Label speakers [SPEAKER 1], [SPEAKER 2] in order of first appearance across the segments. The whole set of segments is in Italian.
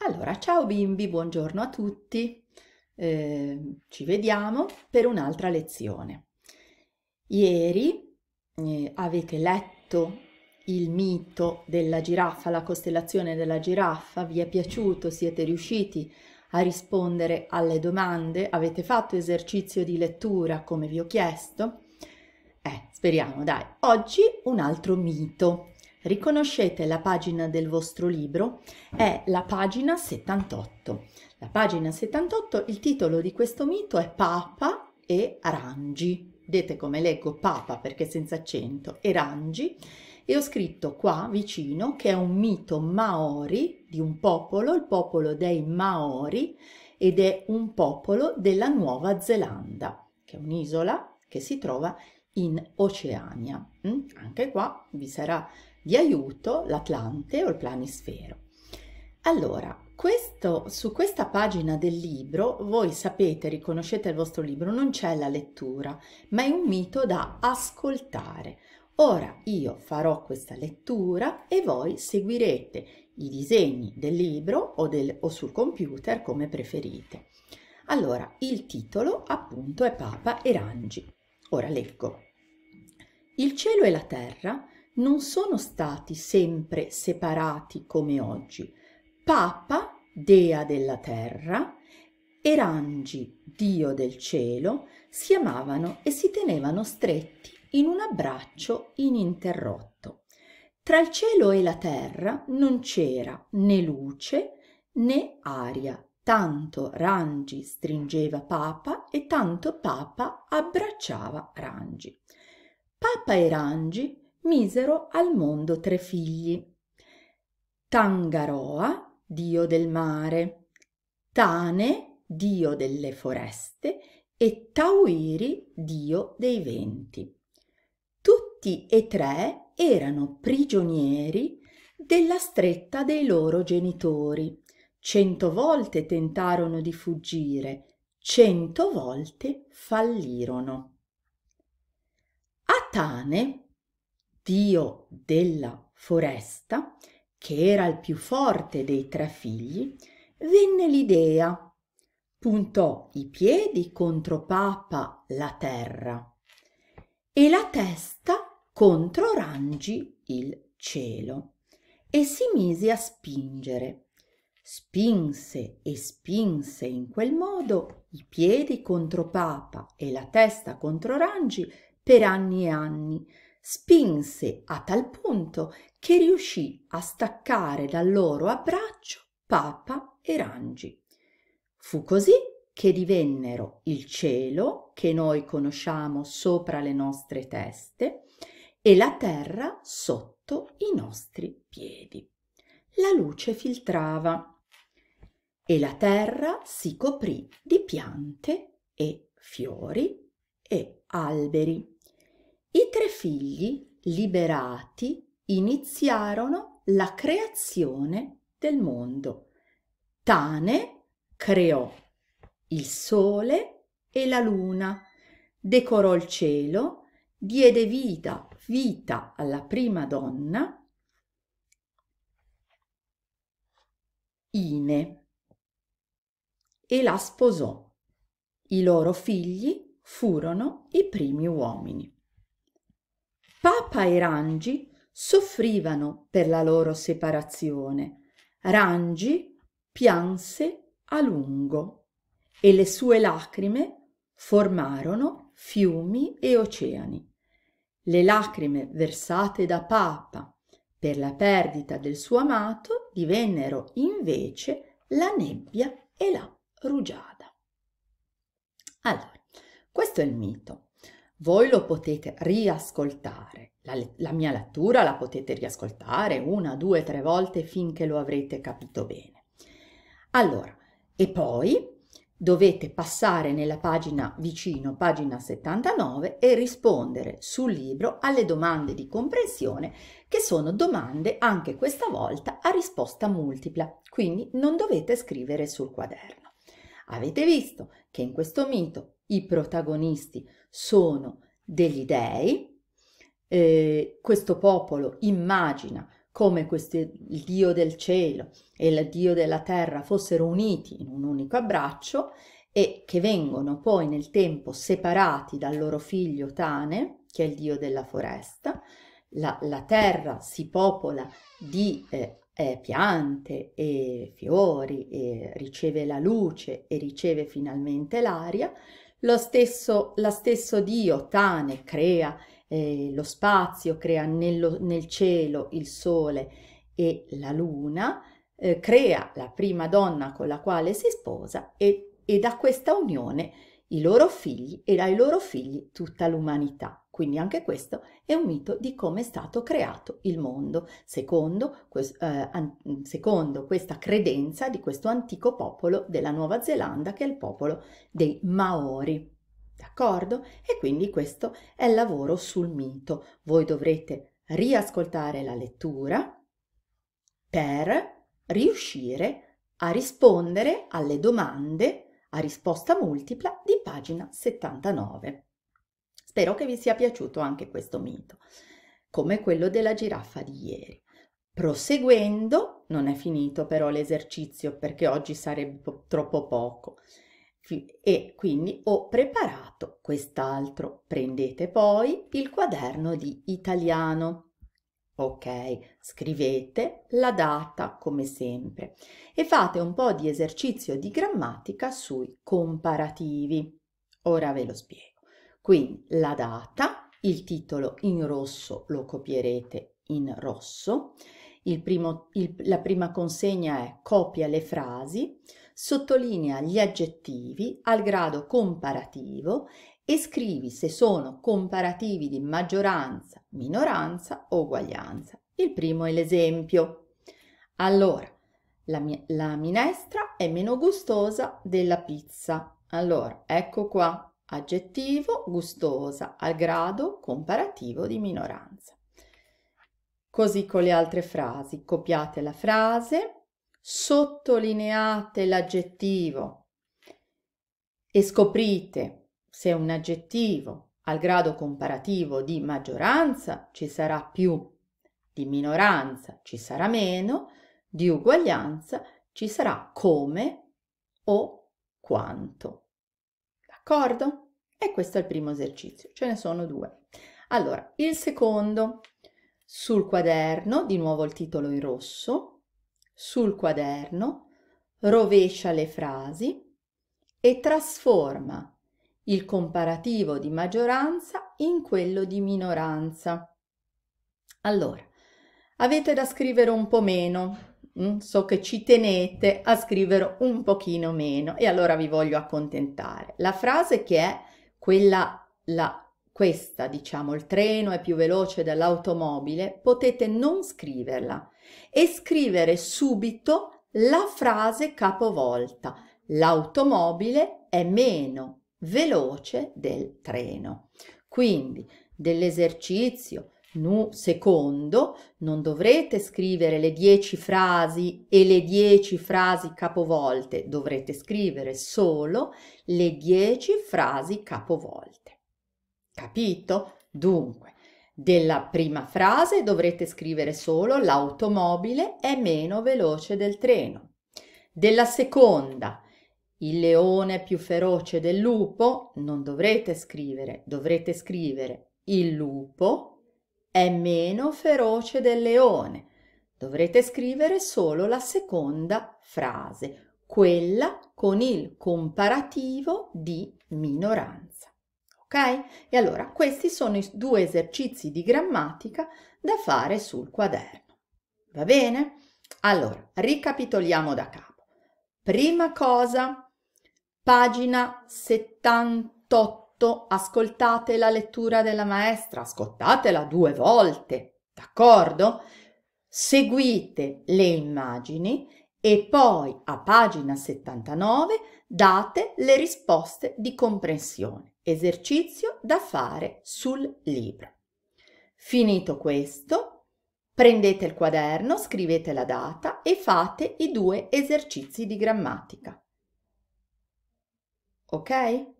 [SPEAKER 1] Allora, ciao bimbi, buongiorno a tutti, eh, ci vediamo per un'altra lezione. Ieri eh, avete letto il mito della giraffa, la costellazione della giraffa, vi è piaciuto, siete riusciti a rispondere alle domande, avete fatto esercizio di lettura come vi ho chiesto? Eh, speriamo, dai. Oggi un altro mito riconoscete la pagina del vostro libro, è la pagina 78. La pagina 78, il titolo di questo mito è Papa e Rangi. Vedete come leggo Papa perché senza accento e Rangi e ho scritto qua vicino che è un mito maori di un popolo, il popolo dei maori ed è un popolo della Nuova Zelanda, che è un'isola che si trova in Oceania. Mm? Anche qua vi sarà di aiuto l'Atlante o il planisfero. Allora, questo, su questa pagina del libro, voi sapete, riconoscete il vostro libro, non c'è la lettura, ma è un mito da ascoltare. Ora io farò questa lettura e voi seguirete i disegni del libro o, del, o sul computer come preferite. Allora, il titolo appunto è Papa e Rangi. Ora leggo. Il cielo e la terra non sono stati sempre separati come oggi papa dea della terra e rangi dio del cielo si amavano e si tenevano stretti in un abbraccio ininterrotto tra il cielo e la terra non c'era né luce né aria tanto rangi stringeva papa e tanto papa abbracciava rangi papa e rangi misero al mondo tre figli tangaroa dio del mare tane dio delle foreste e tauiri dio dei venti tutti e tre erano prigionieri della stretta dei loro genitori cento volte tentarono di fuggire cento volte fallirono a Tane dio della foresta che era il più forte dei tre figli venne l'idea puntò i piedi contro papa la terra e la testa contro rangi il cielo e si mise a spingere spinse e spinse in quel modo i piedi contro papa e la testa contro rangi per anni e anni spinse a tal punto che riuscì a staccare dal loro abbraccio papa e rangi fu così che divennero il cielo che noi conosciamo sopra le nostre teste e la terra sotto i nostri piedi la luce filtrava e la terra si coprì di piante e fiori e alberi figli, liberati, iniziarono la creazione del mondo. Tane creò il sole e la luna, decorò il cielo, diede vita, vita alla prima donna, Ine, e la sposò. I loro figli furono i primi uomini. Papa e Rangi soffrivano per la loro separazione. Rangi pianse a lungo e le sue lacrime formarono fiumi e oceani. Le lacrime versate da Papa per la perdita del suo amato divennero invece la nebbia e la rugiada. Allora, questo è il mito. Voi lo potete riascoltare, la, la mia lettura la potete riascoltare una, due, tre volte finché lo avrete capito bene. Allora, e poi dovete passare nella pagina vicino, pagina 79, e rispondere sul libro alle domande di comprensione, che sono domande anche questa volta a risposta multipla, quindi non dovete scrivere sul quaderno. Avete visto che in questo mito i protagonisti sono degli dei, eh, questo popolo immagina come questi, il Dio del cielo e il Dio della terra fossero uniti in un unico abbraccio e che vengono poi nel tempo separati dal loro figlio Tane, che è il Dio della foresta. La, la terra si popola di eh, eh, piante e fiori e riceve la luce e riceve finalmente l'aria lo stesso, la stesso Dio Tane crea eh, lo spazio, crea nello, nel cielo il sole e la luna, eh, crea la prima donna con la quale si sposa e, e da questa unione i loro figli e dai loro figli tutta l'umanità. Quindi anche questo è un mito di come è stato creato il mondo, secondo, eh, secondo questa credenza di questo antico popolo della Nuova Zelanda che è il popolo dei Maori. D'accordo? E quindi questo è il lavoro sul mito. Voi dovrete riascoltare la lettura per riuscire a rispondere alle domande a risposta multipla di pagina 79. Spero che vi sia piaciuto anche questo mito, come quello della giraffa di ieri. Proseguendo, non è finito però l'esercizio perché oggi sarebbe troppo poco e quindi ho preparato quest'altro. Prendete poi il quaderno di italiano. Ok, scrivete la data come sempre e fate un po' di esercizio di grammatica sui comparativi. Ora ve lo spiego. Quindi la data, il titolo in rosso lo copierete in rosso, il primo, il, la prima consegna è copia le frasi, sottolinea gli aggettivi al grado comparativo e scrivi se sono comparativi di maggioranza, minoranza o uguaglianza. Il primo è l'esempio. Allora, la, la minestra è meno gustosa della pizza. Allora, ecco qua. Aggettivo gustosa al grado comparativo di minoranza. Così con le altre frasi, copiate la frase, sottolineate l'aggettivo e scoprite se un aggettivo al grado comparativo di maggioranza ci sarà più, di minoranza ci sarà meno, di uguaglianza ci sarà come o quanto. D'accordo? E questo è il primo esercizio, ce ne sono due. Allora, il secondo, sul quaderno, di nuovo il titolo in rosso, sul quaderno, rovescia le frasi e trasforma il comparativo di maggioranza in quello di minoranza. Allora, avete da scrivere un po' meno, Mm? so che ci tenete a scrivere un pochino meno e allora vi voglio accontentare. La frase che è quella, la, questa, diciamo, il treno è più veloce dell'automobile, potete non scriverla e scrivere subito la frase capovolta. L'automobile è meno veloce del treno. Quindi dell'esercizio, Nu secondo, non dovrete scrivere le dieci frasi e le dieci frasi capovolte, dovrete scrivere solo le dieci frasi capovolte. Capito? Dunque, della prima frase dovrete scrivere solo l'automobile è meno veloce del treno. Della seconda, il leone è più feroce del lupo, non dovrete scrivere, dovrete scrivere il lupo è meno feroce del leone. Dovrete scrivere solo la seconda frase, quella con il comparativo di minoranza. Ok? E allora questi sono i due esercizi di grammatica da fare sul quaderno. Va bene? Allora, ricapitoliamo da capo. Prima cosa, pagina 78 fatto ascoltate la lettura della maestra, ascoltatela due volte, d'accordo? Seguite le immagini e poi a pagina 79 date le risposte di comprensione, esercizio da fare sul libro. Finito questo, prendete il quaderno, scrivete la data e fate i due esercizi di grammatica. Ok?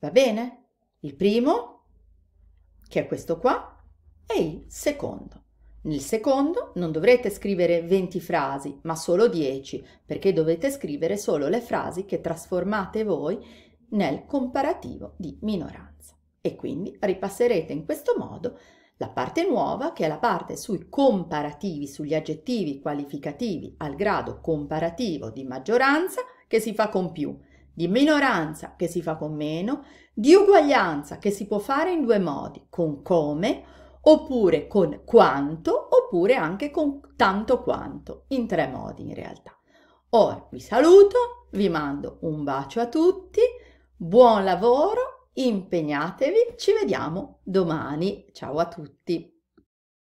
[SPEAKER 1] Va bene? Il primo, che è questo qua, e il secondo. Nel secondo non dovrete scrivere 20 frasi, ma solo 10, perché dovete scrivere solo le frasi che trasformate voi nel comparativo di minoranza. E quindi ripasserete in questo modo la parte nuova, che è la parte sui comparativi, sugli aggettivi qualificativi al grado comparativo di maggioranza, che si fa con più, di minoranza che si fa con meno, di uguaglianza che si può fare in due modi, con come, oppure con quanto, oppure anche con tanto quanto, in tre modi in realtà. Ora vi saluto, vi mando un bacio a tutti, buon lavoro, impegnatevi, ci vediamo domani, ciao a tutti!